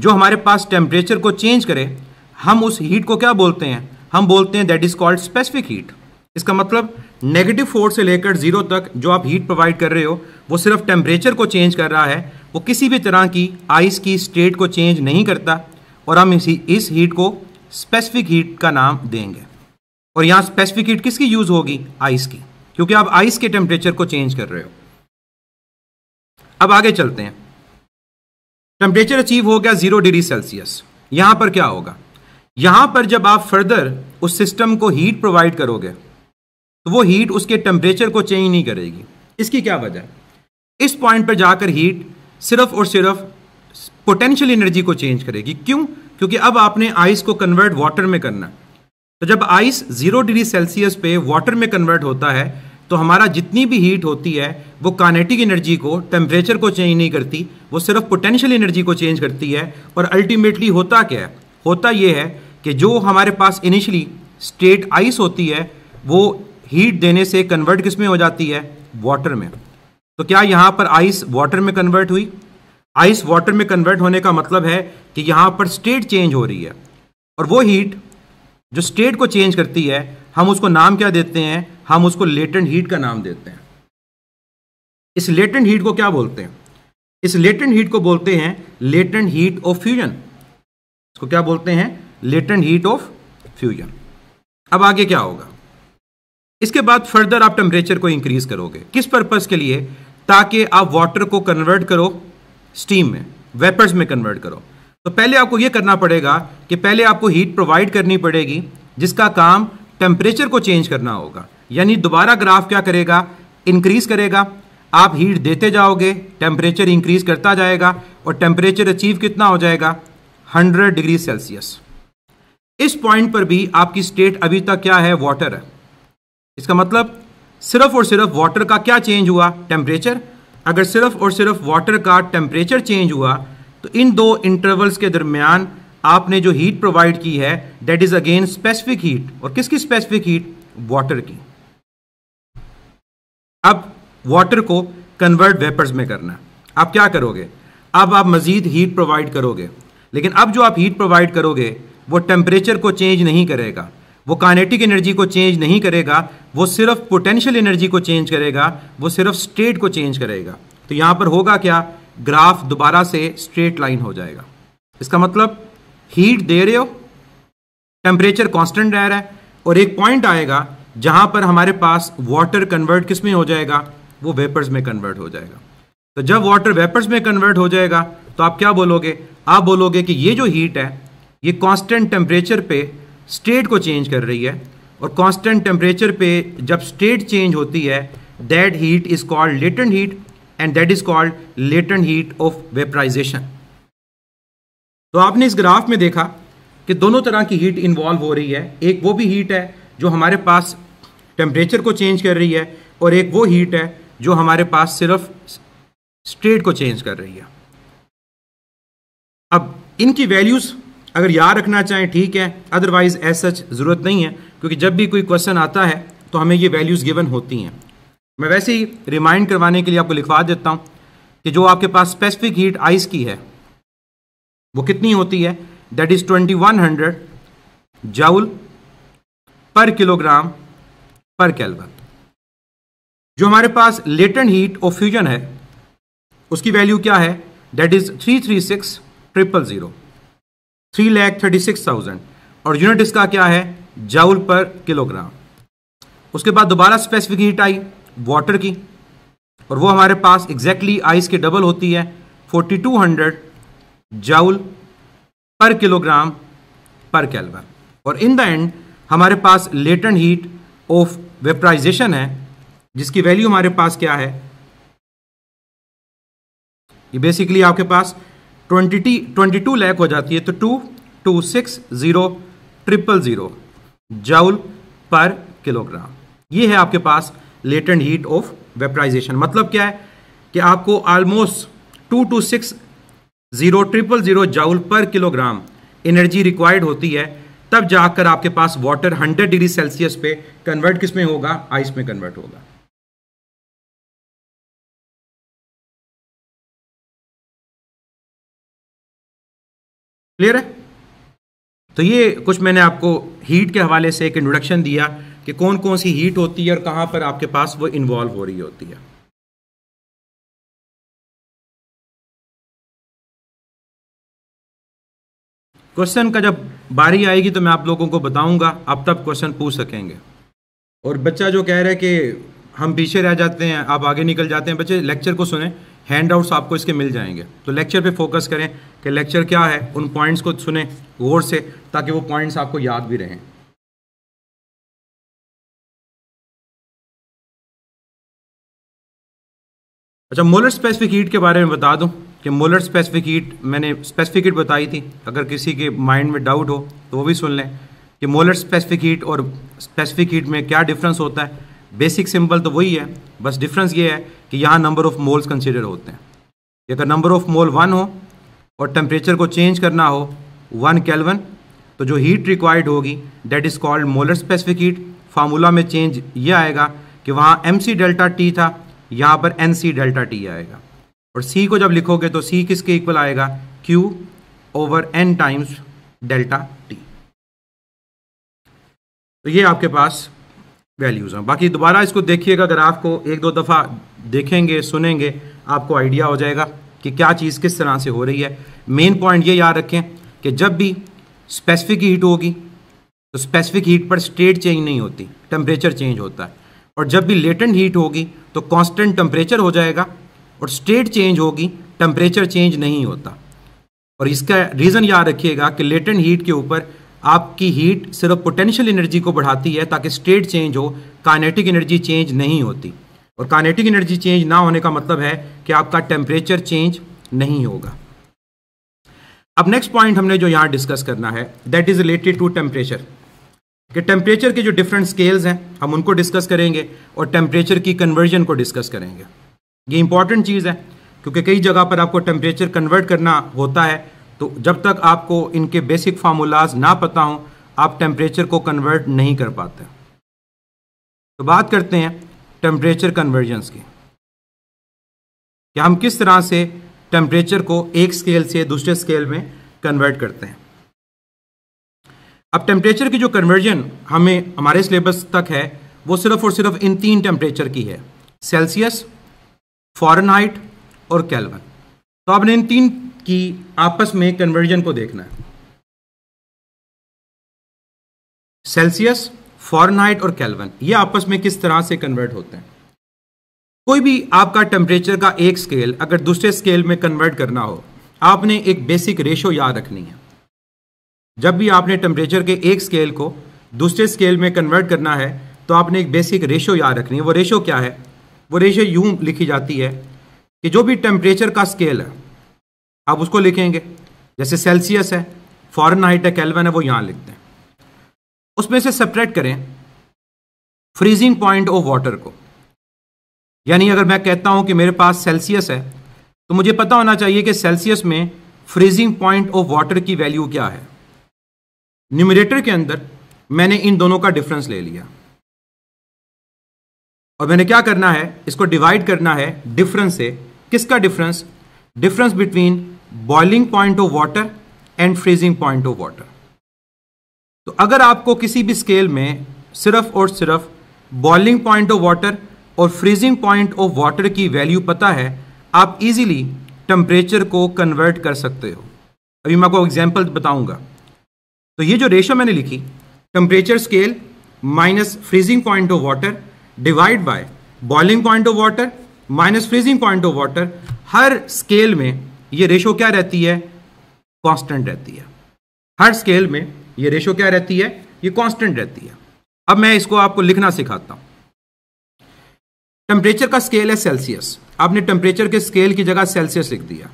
जो हमारे पास टेम्परेचर को चेंज करे हम उस हीट को क्या बोलते हैं हम बोलते हैं that is called specific heat इसका मतलब नेगेटिव फोर से लेकर जीरो तक जो आप हीट प्रोवाइड कर रहे हो वो सिर्फ टेम्परेचर को चेंज कर रहा है वो किसी भी तरह की आइस की स्टेट को चेंज नहीं करता और हम इसी इस हीट को स्पेसिफिक हीट का नाम देंगे और यहाँ स्पेसिफिक हीट किसकी यूज़ होगी आइस की क्योंकि आप आइस के टेम्परेचर को चेंज कर रहे हो अब आगे चलते हैं टेम्परेचर अचीव हो गया जीरो डिग्री सेल्सियस यहां पर क्या होगा यहां पर जब आप फर्दर उस सिस्टम को हीट प्रोवाइड करोगे तो वो हीट उसके टेम्परेचर को चेंज नहीं करेगी इसकी क्या वजह इस पॉइंट पर जाकर हीट सिर्फ और सिर्फ पोटेंशियल एनर्जी को चेंज करेगी क्यों क्योंकि अब आपने आइस को कन्वर्ट वाटर में करना तो जब आइस जीरो डिग्री सेल्सियस पे वाटर में कन्वर्ट होता है तो हमारा जितनी भी हीट होती है वो कानेटिक एनर्जी को टेम्परेचर को चेंज नहीं करती वो सिर्फ पोटेंशियल एनर्जी को चेंज करती है और अल्टीमेटली होता क्या है होता ये है कि जो हमारे पास इनिशली स्टेट आइस होती है वो हीट देने से कन्वर्ट किस में हो जाती है वाटर में तो क्या यहाँ पर आइस वाटर में कन्वर्ट हुई आइस वाटर में कन्वर्ट होने का मतलब है कि यहाँ पर स्टेट चेंज हो रही है और वो हीट जो स्टेट को चेंज करती है हम उसको नाम क्या देते हैं हम उसको लेटेंट हीट का नाम देते हैं इस लेटेंट हीट को क्या बोलते हैं इस लेटेंट हीट को बोलते हैं लेटेंट हीट ऑफ फ्यूजन इसको क्या बोलते हैं लेटेंट हीट ऑफ फ्यूजन अब आगे क्या होगा इसके बाद फर्दर आप टेम्परेचर को इंक्रीज करोगे किस पर्पज के लिए ताकि आप वाटर को कन्वर्ट करो स्टीम में वेपर्स में कन्वर्ट करो तो पहले आपको यह करना पड़ेगा कि पहले आपको हीट प्रोवाइड करनी पड़ेगी जिसका काम टेम्परेचर को चेंज करना होगा यानी दोबारा ग्राफ क्या करेगा इंक्रीज करेगा आप हीट देते जाओगे टेम्परेचर इंक्रीज करता जाएगा और टेम्परेचर अचीव कितना हो जाएगा 100 डिग्री सेल्सियस इस पॉइंट पर भी आपकी स्टेट अभी तक क्या है वाटर है इसका मतलब सिर्फ और सिर्फ वाटर का क्या चेंज हुआ टेम्परेचर अगर सिर्फ और सिर्फ वाटर का टेम्परेचर चेंज हुआ तो इन दो इंटरवल्स के दरमियान आपने जो हीट प्रोवाइड की है that is again specific heat और किसकी स्पेसिफिक हीट वाटर की अब वाटर को कन्वर्ट वेपर्स में करना आप क्या करोगे अब आप मज़ीद हीट प्रोवाइड करोगे लेकिन अब जो आप हीट प्रोवाइड करोगे वो टेम्परेचर को चेंज नहीं करेगा वो कानेटिक एनर्जी को चेंज नहीं करेगा वो सिर्फ पोटेंशियल एनर्जी को चेंज करेगा वो सिर्फ स्टेट को चेंज करेगा तो यहां पर होगा क्या ग्राफ दोबारा से स्ट्रेट लाइन हो जाएगा इसका मतलब हीट दे रहे हो टेम्परेचर कांस्टेंट रह रहा है और एक पॉइंट आएगा जहां पर हमारे पास वाटर कन्वर्ट किस में हो जाएगा वो वेपर्स में कन्वर्ट हो जाएगा तो जब वाटर वेपर्स में कन्वर्ट हो जाएगा तो आप क्या बोलोगे आप बोलोगे कि ये जो हीट है ये कांस्टेंट टेम्परेचर पे स्टेट को चेंज कर रही है और कांस्टेंट टेम्परेचर पे जब स्टेट चेंज होती है that heat is called latent heat and that is called latent heat of vaporisation तो आपने इस ग्राफ में देखा कि दोनों तरह की हीट इन्वॉल्व हो रही है एक वो भी हीट है जो हमारे पास टेम्परेचर को चेंज कर रही है और एक वो हीट है जो हमारे पास सिर्फ स्टेट को चेंज कर रही है अब इनकी वैल्यूज़ अगर याद रखना चाहें ठीक है अदरवाइज एज सच ज़रूरत नहीं है क्योंकि जब भी कोई क्वेश्चन आता है तो हमें ये वैल्यूज़ गिवन होती हैं मैं वैसे ही रिमाइंड करवाने के लिए आपको लिखवा देता हूँ कि जो आपके पास स्पेसिफिक हीट आइस की है वो कितनी होती है that is twenty one hundred joule per kilogram per kelvin जो हमारे पास लेटेंट हीट ऑफ फ्यूजन है उसकी वैल्यू क्या है that is three three six triple zero three lakh thirty six thousand और यूनिट इसका क्या है जाउल पर किलोग्राम उसके बाद दोबारा स्पेसिफिक हीट आई वाटर की और वो हमारे पास एग्जैक्टली exactly आइस के डबल होती है forty two hundred joule per kilogram per kelvin और इन द एंड हमारे पास लेटन हीट ऑफ वेपराइजेशन है जिसकी वैल्यू हमारे पास क्या है ये बेसिकली आपके पास ट्वेंटी ट्वेंटी टू लैक हो जाती है तो two two six zero triple zero joule per kilogram ये है आपके पास लेटेंट हीट ऑफ वेपराइजेशन मतलब क्या है कि आपको almost two two six zero triple zero joule per kilogram energy required होती है तब जाकर आपके पास वाटर 100 डिग्री सेल्सियस पे कन्वर्ट किस में होगा आइस में कन्वर्ट होगा क्लियर है तो ये कुछ मैंने आपको हीट के हवाले से एक इंट्रोडक्शन दिया कि कौन कौन सी हीट होती है और कहां पर आपके पास वो इन्वॉल्व हो रही होती है क्वेश्चन का जब बारी आएगी तो मैं आप लोगों को बताऊंगा आप तब क्वेश्चन पूछ सकेंगे और बच्चा जो कह रहा है कि हम पीछे रह जाते हैं आप आगे निकल जाते हैं बच्चे लेक्चर को सुने हैंड आउट्स आपको इसके मिल जाएंगे तो लेक्चर पे फोकस करें कि लेक्चर क्या है उन पॉइंट्स को सुने गौर से ताकि वो पॉइंट्स आपको याद भी रहें अच्छा मोलर स्पेसिफिक हीट के बारे में बता दूं कि मोलर स्पेसिफिक हीट मैंने स्पेसिफिक हीट बताई थी अगर किसी के माइंड में डाउट हो तो वो भी सुन लें कि मोलर स्पेसिफिक हीट और स्पेसिफिक हीट में क्या डिफरेंस होता है बेसिक सिंपल तो वही है बस डिफरेंस ये है कि यहाँ नंबर ऑफ़ मोल्स कंसिडर होते हैं अगर नंबर ऑफ़ मोल वन हो और टेम्परेचर को चेंज करना हो वन कैलवन तो जो हीट रिक्वायर्ड होगी that is called molar specific heat formula में चेंज ये आएगा कि वहाँ एम सी डेल्टा टी था यहाँ पर एन सी डेल्टा टी आएगा और सी को जब लिखोगे तो सी किसके इक्वल आएगा Q over N times delta T तो ये आपके पास वैल्यूज़ हैं बाकी दोबारा इसको देखिएगा अगर आपको एक दो दफ़ा देखेंगे सुनेंगे आपको आइडिया हो जाएगा कि क्या चीज़ किस तरह से हो रही है मेन पॉइंट ये याद रखें कि जब भी स्पेसिफिक हीट होगी तो स्पेसिफिक हीट पर स्टेट चेंज नहीं होती टेम्परेचर चेंज होता है और जब भी लेटेंट हीट होगी तो कांस्टेंट टेम्परेचर हो जाएगा और स्टेट चेंज होगी टेम्परेचर चेंज नहीं होता और इसका रीज़न याद रखिएगा कि लेटेंट हीट के ऊपर आपकी हीट सिर्फ पोटेंशियल एनर्जी को बढ़ाती है ताकि स्टेट चेंज हो काइनेटिक एनर्जी चेंज नहीं होती और कानेटिक एनर्जी चेंज ना होने का मतलब है कि आपका टेम्परेचर चेंज नहीं होगा अब नेक्स्ट पॉइंट हमने जो यहाँ डिस्कस करना है that is related to temperature कि टेम्परेचर के जो डिफरेंट स्केल्स हैं हम उनको डिस्कस करेंगे और टेम्परेचर की कन्वर्जन को डिस्कस करेंगे ये इंपॉर्टेंट चीज़ है क्योंकि कई जगह पर आपको टेम्परेचर कन्वर्ट करना होता है तो जब तक आपको इनके बेसिक फार्मूलाज ना पता हो आप टेम्परेचर को कन्वर्ट नहीं कर पाते तो बात करते हैं टेम्परेचर कन्वर्जेंस की कि हम किस तरह से टेम्परेचर को एक स्केल से दूसरे स्केल में कन्वर्ट करते हैं अब टेम्परेचर की जो कन्वर्जन हमें हमारे सिलेबस तक है वो सिर्फ और सिर्फ इन तीन टेम्परेचर की है सेल्सियस फॉरनहाइट और कैलवन तो आपने इन तीन की आपस में कन्वर्जन को देखना है सेल्सियस फॉरनहाइट और कैलवन ये आपस में किस तरह से कन्वर्ट होते हैं कोई भी आपका टेम्परेचर का एक स्केल अगर दूसरे स्केल में कन्वर्ट करना हो आपने एक बेसिक रेशो याद रखनी है जब भी आपने टेम्परेचर के एक स्केल को दूसरे स्केल में कन्वर्ट करना है तो आपने एक बेसिक रेशो याद रखनी है वो रेशो क्या है वो रेशियो यूं लिखी जाती है कि जो भी टेम्परेचर का स्केल है आप उसको लिखेंगे जैसे सेल्सियस है फॉरन हाइट है कैलवन है वो यहाँ लिखते हैं उसमें से सेपरेट करें फ्रीजिंग पॉइंट ऑफ वाटर को यानी अगर मैं कहता हूँ कि मेरे पास सेल्सियस है तो मुझे पता होना चाहिए कि सेल्सियस में फ्रीजिंग पॉइंट ऑफ वाटर की वैल्यू क्या है न्यूमिनेटर के अंदर मैंने इन दोनों का डिफरेंस ले लिया और मैंने क्या करना है इसको डिवाइड करना है डिफरेंस से किसका difference difference between boiling point of water and freezing point of water तो अगर आपको किसी भी स्केल में सिर्फ और सिर्फ बॉइलिंग पॉइंट ऑफ वाटर और फ्रीजिंग पॉइंट ऑफ वाटर की वैल्यू पता है आप इजीली टेम्परेचर को कन्वर्ट कर सकते हो अभी मैं आपको एग्जाम्पल बताऊंगा तो ये जो रेशो मैंने लिखी temperature scale minus freezing point of water divide by boiling point of water minus freezing point of water हर स्केल में ये रेशो क्या रहती है कांस्टेंट रहती है हर स्केल में ये रेशो क्या रहती है ये कांस्टेंट रहती है अब मैं इसको आपको लिखना सिखाता हूं टेम्परेचर का स्केल है सेल्सियस आपने टेम्परेचर के स्केल की जगह सेल्सियस लिख दिया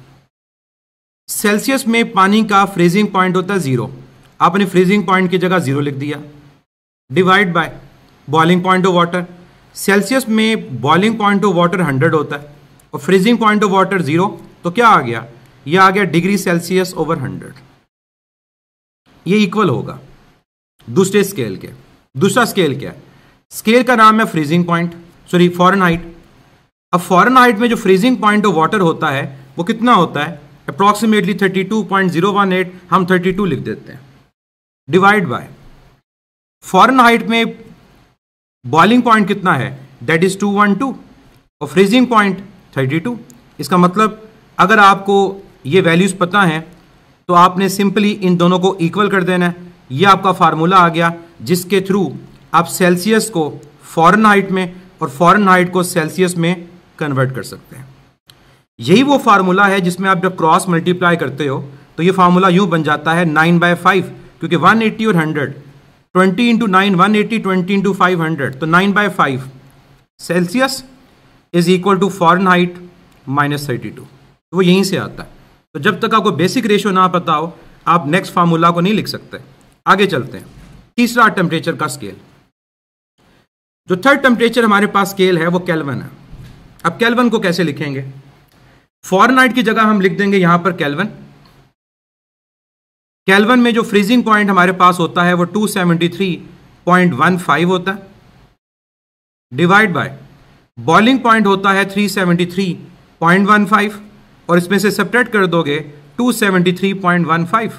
सेल्सियस में पानी का फ्रीजिंग पॉइंट होता है ज़ीरो आपने फ्रीजिंग पॉइंट की जगह ज़ीरो लिख दिया divide by boiling point of water Celsius में boiling point of water hundred होता है और freezing point of water zero तो क्या आ गया ये आ गया डिग्री सेल्सियस ओवर हंड्रेड ये इक्वल होगा दूसरे स्केल के दूसरा स्केल क्या है स्केल का नाम है freezing point sorry Fahrenheit अब फॉरन हाइट में जो फ्रीजिंग पॉइंट ऑफ वाटर होता है वो कितना होता है अप्रॉक्सीमेटली 32.018 हम 32 लिख देते हैं डिवाइड बाय फॉरन हाइट में बॉइलिंग पॉइंट कितना है that is two one two और फ्रीजिंग पॉइंट थर्टी टू इसका मतलब अगर आपको ये वैल्यूज़ पता हैं तो आपने सिंपली इन दोनों को इक्वल कर देना है ये आपका फार्मूला आ गया जिसके थ्रू आप सेल्सियस को फॉरन हाइट में और फॉरन हाइट को सेल्सियस में कन्वर्ट कर सकते हैं यही वो फार्मूला है जिसमें आप जब क्रॉस मल्टीप्लाई करते हो तो ये फार्मूला यू बन जाता है नाइन बाय फाइव क्योंकि वन एट्टी और hundred twenty into nine one eighty twenty into five hundred तो nine by five Celsius is equal to Fahrenheit minus thirty two वो यहीं से आता है तो जब तक आपको बेसिक रेशियो ना पता हो आप नेक्स्ट फार्मूला को नहीं लिख सकते आगे चलते हैं तीसरा टेम्परेचर का स्केल जो थर्ड टेम्परेचर हमारे पास स्केल है वो कैलवन है अब कैलवन को कैसे लिखेंगे फॉरन की जगह हम लिख देंगे यहां पर कैलवन कैलवन में जो फ्रीजिंग पॉइंट हमारे पास होता है वो 273.15 होता है डिवाइड बाय बॉइलिंग पॉइंट होता है 373.15 और इसमें से सेपरेट कर दोगे 273.15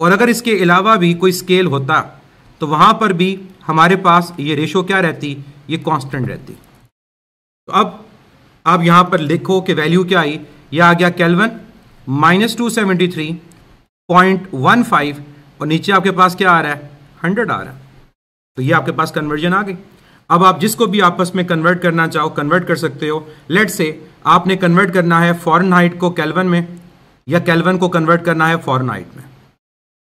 और अगर इसके अलावा भी कोई स्केल होता तो वहां पर भी हमारे पास ये रेशो क्या रहती ये कांस्टेंट रहती तो अब आप यहां पर लिखो कि वैल्यू क्या आई यह आ गया kelvin minus two seventy three point one five और नीचे आपके पास क्या आ रहा है हंड्रेड आ रहा है तो ये आपके पास कन्वर्जन आ गई अब आप जिसको भी आपस में कन्वर्ट करना चाहो कन्वर्ट कर सकते हो लेट से आपने कन्वर्ट करना है फॉरन हाइट को कैलवन में या कैलवन को कन्वर्ट करना है फॉरन हाइट में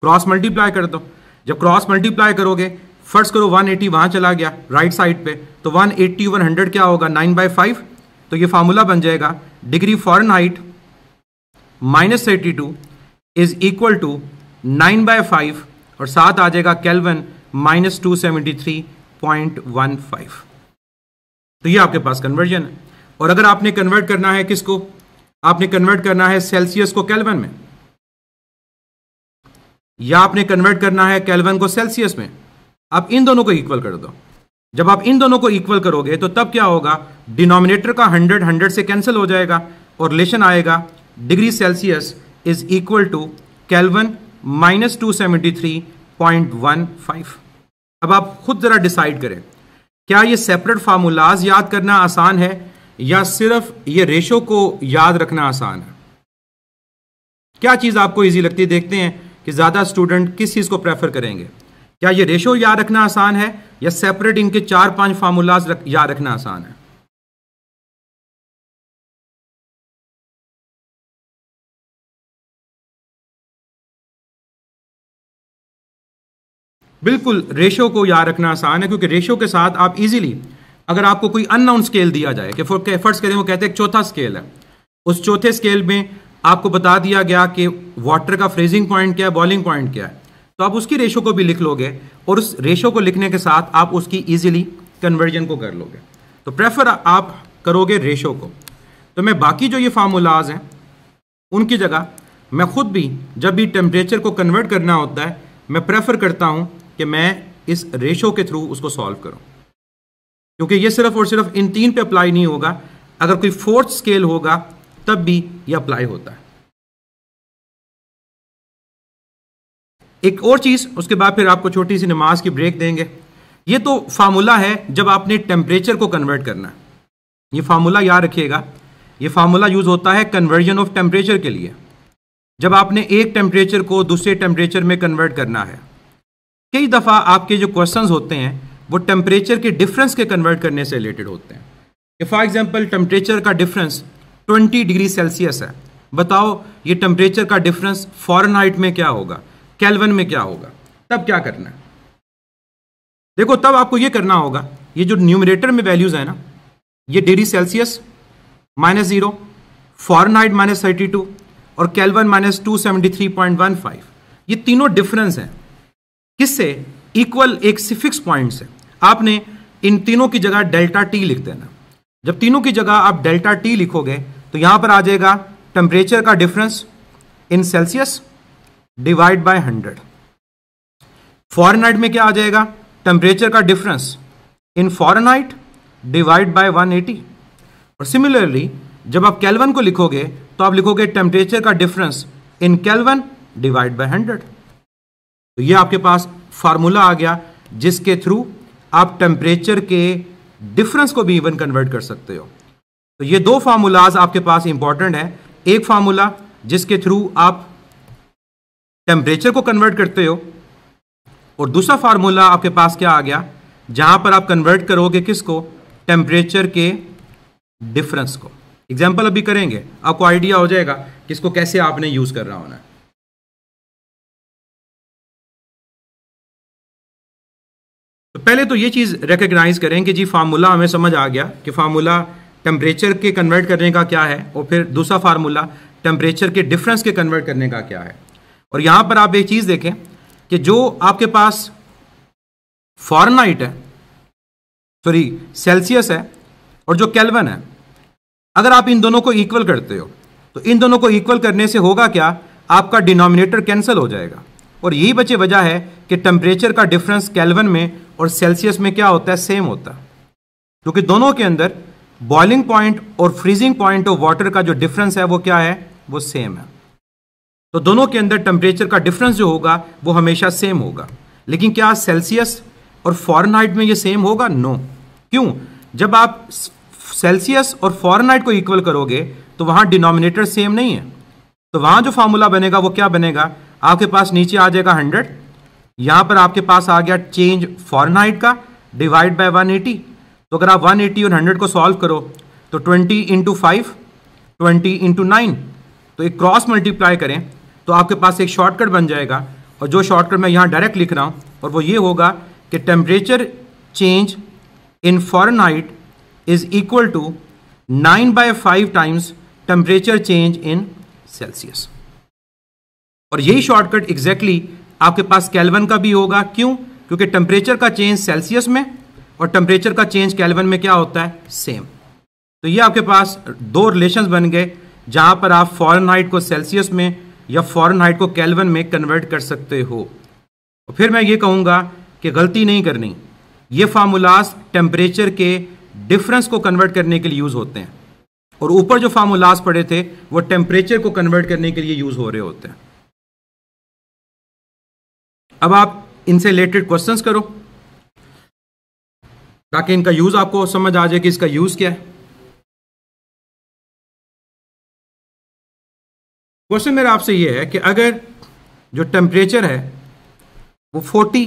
क्रॉस मल्टीप्लाई कर दो जब क्रॉस मल्टीप्लाई करोगे फर्स्ट करो 180 एटी वहां चला गया राइट साइड पे तो 180 एट्टी वन हंड्रेड क्या होगा 9 बाई फाइव तो ये फार्मूला बन जाएगा degree Fahrenheit minus eighty two is equal to nine by five और साथ आ जाएगा kelvin minus two seventy three point one five तो ये आपके पास कन्वर्जन है और अगर आपने कन्वर्ट करना है किसको आपने कन्वर्ट करना है सेल्सियस को कैलवन में या आपने कन्वर्ट करना है कैलवन को सेल्सियस में आप इन दोनों को इक्वल कर दो जब आप इन दोनों को इक्वल करोगे तो तब क्या होगा डिनोमिनेटर का हंड्रेड हंड्रेड से कैंसिल हो जाएगा और रिलेशन आएगा degree Celsius is equal to kelvin minus two seventy three point one five अब आप खुद ज़रा डिसाइड करें क्या ये सेपरेट फार्मूलाज याद करना आसान है या सिर्फ ये रेशो को याद रखना आसान है क्या चीज़ आपको इजी लगती है देखते हैं कि ज़्यादा स्टूडेंट किस चीज़ को प्रेफर करेंगे क्या ये रेशो याद रखना आसान है या सेपरेट इनके चार पांच फार्मूलाज याद रखना आसान है बिल्कुल रेशो को याद रखना आसान है क्योंकि रेशो के साथ आप इजीली अगर आपको कोई अननाउन स्केल दिया जाए कि फॉर एफर्ट्स करें वो कहते हैं चौथा स्केल है उस चौथे स्केल में आपको बता दिया गया कि वाटर का फ्रीजिंग पॉइंट क्या है बॉइलिंग पॉइंट क्या है तो आप उसकी रेशो को भी लिख लोगे और उस रेशो को लिखने के साथ आप उसकी ईजिली कन्वर्जन को कर लोगे तो प्रेफर आप करोगे रेशो को तो मैं बाकी जो ये फार्मूलाज हैं उनकी जगह मैं खुद भी जब भी टेम्परेचर को कन्वर्ट करना होता है मैं प्रेफर करता हूँ कि मैं इस रेशो के थ्रू उसको सॉल्व करूं क्योंकि ये सिर्फ और सिर्फ इन तीन पे अप्लाई नहीं होगा अगर कोई फोर्थ स्केल होगा तब भी ये अप्लाई होता है एक और चीज उसके बाद फिर आपको छोटी सी नमाज की ब्रेक देंगे ये तो फार्मूला है जब आपने टेम्परेचर को कन्वर्ट करना ये फार्मूला याद रखिएगा ये फार्मूला यूज होता है कन्वर्जन ऑफ टेम्परेचर के लिए जब आपने एक टेम्परेचर को दूसरे टेम्परेचर में कन्वर्ट करना है कई दफ़ा आपके जो क्वेश्चन होते हैं वो टेम्परेचर के डिफरेंस के कन्वर्ट करने से रिलेटेड होते हैं फॉर एग्जाम्पल टेम्परेचर का डिफरेंस 20 डिग्री सेल्सियस है बताओ ये टेम्परेचर का डिफरेंस हाइट में क्या होगा कैलवन में क्या होगा तब क्या करना है देखो तब आपको ये करना होगा ये जो न्यूमरेटर में वैल्यूज़ है ना ये degree Celsius minus zero Fahrenheit minus thirty two और kelvin minus two seventy three point one five ये तीनों डिफरेंस हैं किससे इक्वल एक सिफिक्स पॉइंट से आपने इन तीनों की जगह डेल्टा टी लिख देना जब तीनों की जगह आप डेल्टा टी लिखोगे तो यहां पर आ जाएगा टेम्परेचर का difference in Celsius divide by hundred Fahrenheit में क्या आ जाएगा टेम्परेचर का difference in Fahrenheit divide by 180 और सिमिलरली जब आप कैलवन को लिखोगे तो आप लिखोगे टेम्परेचर का difference in kelvin divide by 100 तो ये आपके पास फार्मूला आ गया जिसके थ्रू आप टेम्परेचर के डिफरेंस को भी इवन कन्वर्ट कर सकते हो तो ये दो फार्मूलाज आपके पास इंपॉर्टेंट है एक फार्मूला जिसके थ्रू आप टेम्परेचर को कन्वर्ट करते हो और दूसरा फार्मूला आपके पास क्या आ गया जहां पर आप कन्वर्ट करोगे किसको टेम्परेचर के डिफरेंस को एग्जाम्पल अभी करेंगे आपको आइडिया हो जाएगा कि इसको कैसे आपने यूज़ कर रहा होना है पहले तो ये चीज़ रिकग्नाइज करें कि जी फार्मूला हमें समझ आ गया कि फार्मूला टेम्परेचर के कन्वर्ट करने का क्या है और फिर दूसरा फार्मूला टेम्परेचर के डिफरेंस के कन्वर्ट करने का क्या है और यहाँ पर आप एक चीज़ देखें कि जो आपके पास फॉरनाइट है सॉरी सेल्सियस है और जो कैलवन है अगर आप इन दोनों को इक्वल करते हो तो इन दोनों को इक्वल करने से होगा क्या आपका डिनोमिनेटर कैंसिल हो जाएगा और यही बचे वजह है कि टेम्परेचर का डिफरेंस कैलवन में और सेल्सियस में क्या होता है सेम होता है क्योंकि दोनों के अंदर बॉइलिंग पॉइंट और फ्रीजिंग पॉइंट ऑफ वाटर का जो डिफरेंस है वो क्या है वो सेम है तो दोनों के अंदर टेम्परेचर का डिफरेंस जो होगा वो हमेशा सेम होगा लेकिन क्या सेल्सियस और फॉरन में ये सेम होगा नो क्यों जब आप सेल्सियस और फॉरन को इक्वल करोगे तो वहां डिनोमिनेटर सेम नहीं है तो वहां जो फार्मूला बनेगा वो क्या बनेगा आपके पास नीचे आ जाएगा हंड्रेड यहां पर आपके पास आ गया चेंज फॉरनहाइट का डिवाइड बाय 180 तो अगर आप 180 और 100 को सॉल्व करो तो 20 into five twenty into nine तो एक क्रॉस मल्टीप्लाई करें तो आपके पास एक शॉर्टकट बन जाएगा और जो शॉर्टकट मैं यहां डायरेक्ट लिख रहा हूँ और वो ये होगा कि temperature change in Fahrenheit is equal to nine by five times temperature change in Celsius और यही शॉर्टकट एग्जैक्टली exactly आपके पास कैलवन का भी होगा क्यों क्योंकि टेम्परेचर का चेंज सेल्सियस में और टेम्परेचर का चेंज कैलवन में क्या होता है सेम तो ये आपके पास दो रिलेशन बन गए जहाँ पर आप फॉरन हाइट को सेल्सियस में या फॉरन हाइट को कैलवन में कन्वर्ट कर सकते हो और फिर मैं ये कहूँगा कि गलती नहीं करनी ये फार्मूलाज टेम्परेचर के डिफरेंस को कन्वर्ट करने के लिए यूज़ होते हैं और ऊपर जो फार्मूलाज पड़े थे वो टेम्परेचर को कन्वर्ट करने के लिए यूज़ हो रहे होते हैं अब आप इनसे रिलेटेड क्वेश्चंस करो ताकि इनका यूज आपको समझ आ जाए कि इसका यूज क्या है क्वेश्चन मेरा आपसे यह है कि अगर जो टेम्परेचर है वो 40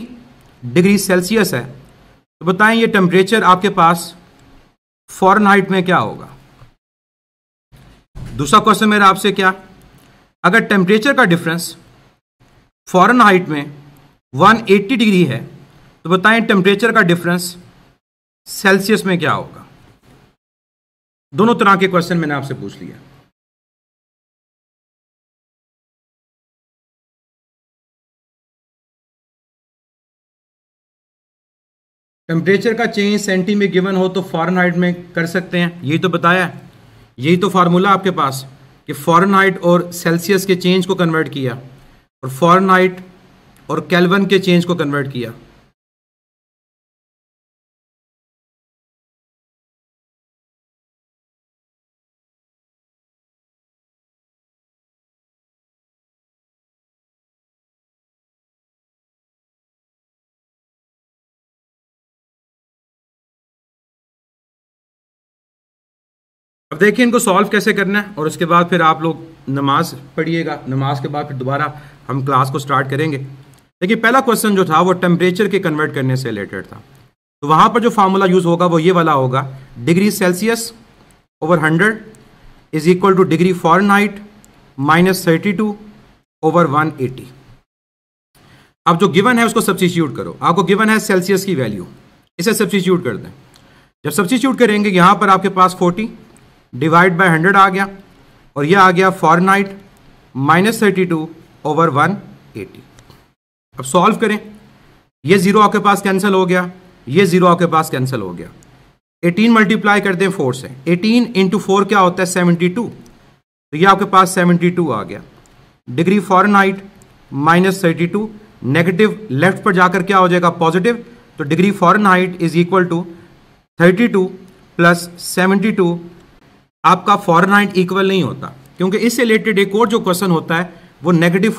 डिग्री सेल्सियस है तो बताएं ये टेम्परेचर आपके पास फॉरन हाइट में क्या होगा दूसरा क्वेश्चन मेरा आपसे क्या अगर टेम्परेचर का डिफरेंस फॉरन हाइट में 180 डिग्री है तो बताएं टेम्परेचर का डिफरेंस सेल्सियस में क्या होगा दोनों तरह के क्वेश्चन मैंने आपसे पूछ लिया टेम्परेचर का चेंज सेंटी में गिवन हो तो फॉरनहाइट में कर सकते हैं यही तो बताया यही तो फार्मूला आपके पास कि फॉरनहाइट और सेल्सियस के चेंज को कन्वर्ट किया और फॉरनहाइट और कैलवन के चेंज को कन्वर्ट किया अब देखिए इनको सॉल्व कैसे करना है और उसके बाद फिर आप लोग नमाज पढ़िएगा नमाज के बाद फिर दोबारा हम क्लास को स्टार्ट करेंगे देखिए पहला क्वेश्चन जो था वो टेम्परेचर के कन्वर्ट करने से रिलेटेड था तो वहां पर जो फार्मूला यूज़ होगा वो ये वाला होगा degree Celsius over hundred is equal to degree Fahrenheit minus thirty two over one eighty अब जो गिवन है उसको सब्सिट्यूट करो आपको गिवन है सेल्सियस की वैल्यू इसे सब्सिट्यूट कर दें जब सब्सिट्यूट करेंगे यहां पर आपके पास फोर्टी डिवाइड बाय हंड्रेड आ गया और यह आ गया night minus thirty two over one eighty अब सॉल्व करें ये जीरो आपके पास कैंसिल हो गया ये जीरो आपके पास कैंसिल हो गया 18 मल्टीप्लाई करते दें फोर से 18 इंटू फोर क्या होता है 72 तो ये आपके पास 72 आ गया degree Fahrenheit minus thirty two negative left पर जाकर क्या हो जाएगा पॉजिटिव तो degree Fahrenheit is equal to thirty two plus seventy two आपका हाइट इक्वल नहीं होता क्योंकि इससे रिलेटेड एक और जो क्वेश्चन होता है वो नेगेटिव